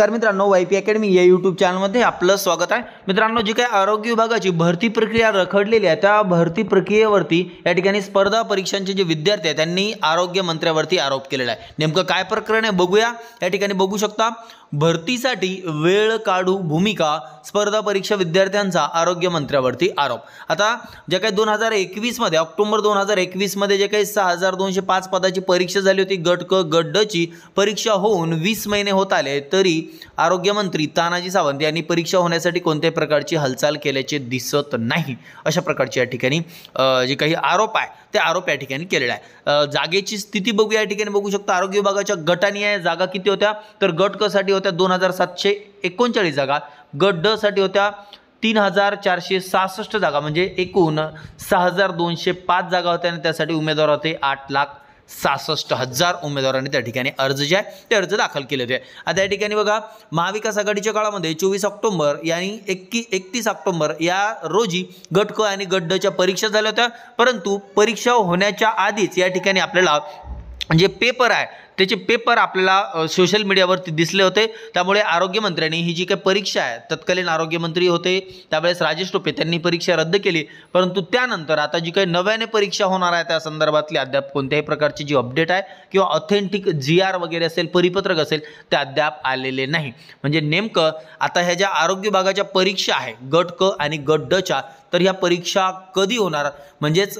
नमस्कार मित्रांनो Y P academy या यूट्यूब चॅनलमध्ये आपलं स्वागत आहे मित्रांनो जी काही आरोग्य विभागाची भरती प्रक्रिया रखडलेली आहे त्या भरती प्रक्रियेवरती या ठिकाणी स्पर्धा परीक्षांचे जे विद्यार्थी आहेत त्यांनी आरोग्य मंत्र्यावरती आरोप केलेला आहे नेमकं काय प्रकरण आहे बघूया या ठिकाणी बघू शकता भरतीसाठी वेळ काढू भूमिका स्पर्धा परीक्षा विद्यार्थ्यांचा आरोग्यमंत्र्यावरती आरोप आता जे काही दोन हजार एकवीसमध्ये ऑक्टोबर दोन हजार एकवीसमध्ये जे काही सहा हजार दोनशे पाच पदाची परीक्षा झाली होती गट क गट परीक्षा होऊन वीस महिने होत आले तरी आरोग्यमंत्री तानाजी सावंत यांनी परीक्षा होण्यासाठी कोणत्याही प्रकारची हालचाल केल्याचे दिसत नाही अशा प्रकारचे या ठिकाणी जे काही आरोप आहे ते आरोप या ठिकाणी केलेला आहे जागेची स्थिती बघू या ठिकाणी बघू शकतो आरोग्य विभागाच्या गटाने या जागा किती होत्या तर गट कसाठी होत्या दोन हजार सातशे एकोणचाळीस जागा गट ड साठी होत्या तीन हजार चारशे सहासष्ट जागा म्हणजे एकूण सहा हजार दोनशे पाच जागा होत्या आणि त्यासाठी उमेदवार होते आठ लाख सहासष्ट हजार उमेदवारांनी त्या ठिकाणी अर्ज जे आहे ते अर्ज दाखल केले होते आता या ठिकाणी बघा महाविकास आघाडीच्या काळामध्ये चोवीस ऑक्टोंबर यांनी एकी एकतीस ऑक्टोंबर या रोजी गट आणि गट परीक्षा झाल्या होत्या परंतु परीक्षा होण्याच्या आधीच या ठिकाणी आपल्याला जे पेपर आहे त्याचे पेपर आपल्याला सोशल मीडियावरती दिसले होते त्यामुळे आरोग्यमंत्र्यांनी ही जी काही परीक्षा आहे तत्कालीन आरोग्यमंत्री होते त्यावेळेस राजेश टोपे त्यांनी परीक्षा रद्द केली परंतु त्यानंतर आता जी काही नव्याने परीक्षा होणार आहे त्या संदर्भातली अद्याप कोणत्याही प्रकारची जी अपडेट आहे किंवा ऑथेंटिक जी आर वगैरे असेल परिपत्रक असेल ते अद्याप आलेले नाही म्हणजे नेमकं आता ह्या ज्या आरोग्य विभागाच्या परीक्षा आहे गट क आणि गट डच्या तर ह्या परीक्षा कधी होणार म्हणजेच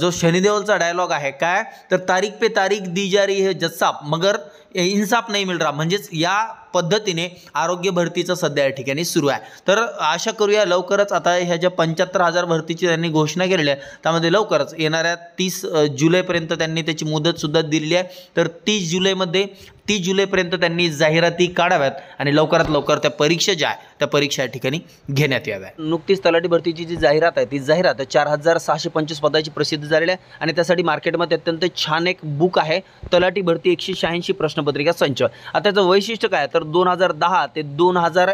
जो शनिदेवलचा डायलॉग आहे काय तर तारीख पे तारीख दी जा रही है जसाप मगर इन्साफ नाही मिळ रहा म्हणजेच या पद्धतीने आरोग्य भरतीचं सध्या या ठिकाणी सुरू आहे तर आशा करूया लवकरच आता ह्या ज्या पंच्याहत्तर हजार भरतीची त्यांनी घोषणा केलेली आहे त्यामध्ये लवकरच येणाऱ्या तीस जुलैपर्यंत त्यांनी त्याची मुदतसुद्धा दिलेली आहे तर तीस जुलैमध्ये तीस जुलैपर्यंत त्यांनी जाहिराती काढाव्यात आणि लवकरात लवकर त्या परीक्षा ज्या आहे त्या परीक्षा या ठिकाणी घेण्यात याव्या नुकतीच तलाठी भरतीची जी जाहिरात आहे ती जाहिरात चार हजार सहाशे पंचवीस पदाची प्रसिद्ध झालेली आहे आणि त्यासाठी मार्केटमध्ये अत्यंत छान एक बुक आहे तलाठी भरती एकशे शहाऐंशी प्रश्न प्रश्नपत्रिका संच आता त्याचं वैशिष्ट्य काय तर दोन हजार दहा ते दोन हजार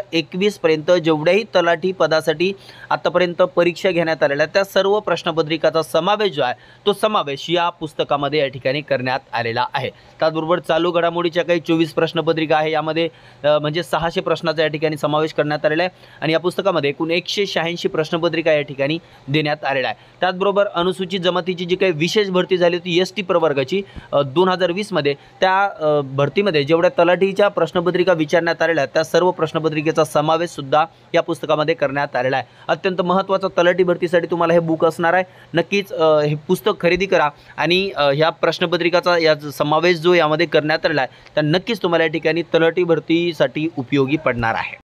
पर्यंत जेवढ्याही तलाठी पदासाठी आतापर्यंत परीक्षा घेण्यात आलेल्या त्या सर्व प्रश्नपत्रिकाचा समावेश जो आहे तो समावेश या पुस्तकामध्ये या ठिकाणी करण्यात आलेला आहे त्याचबरोबर चालू घडामोडीच्या काही चोवीस प्रश्नपत्रिका आहे यामध्ये म्हणजे सहाशे प्रश्नाचा या ठिकाणी समावेश करण्यात आलेला आहे आणि या पुस्तकामध्ये एकूण एकशे शहाऐंशी प्रश्नपत्रिका या ठिकाणी देण्यात आलेला आहे त्याचबरोबर अनुसूचित जमातीची जी काही विशेष भरती झाली होती एस टी प्रवर्गाची दोन हजार वीसमध्ये त्या भरतीमध्ये जेवढ्या तलाठीच्या प्रश्नपत्रिका विचारण्यात आलेल्या त्या सर्व प्रश्नपत्रिकेचा समावेश सुद्धा या पुस्तकामध्ये करण्यात आलेला आहे अत्यंत महत्त्वाचा तलाठी भरतीसाठी तुम्हाला हे बुक असणार आहे नक्कीच हे पुस्तक खरेदी करा आणि ह्या प्रश्नपत्रिकाचा या समावेश जो यामध्ये करण्यात आलेला आहे तर नक्कीच तुम्हाला या ठिकाणी तलाठी भरतीसाठी उपयोगी पडणार आहे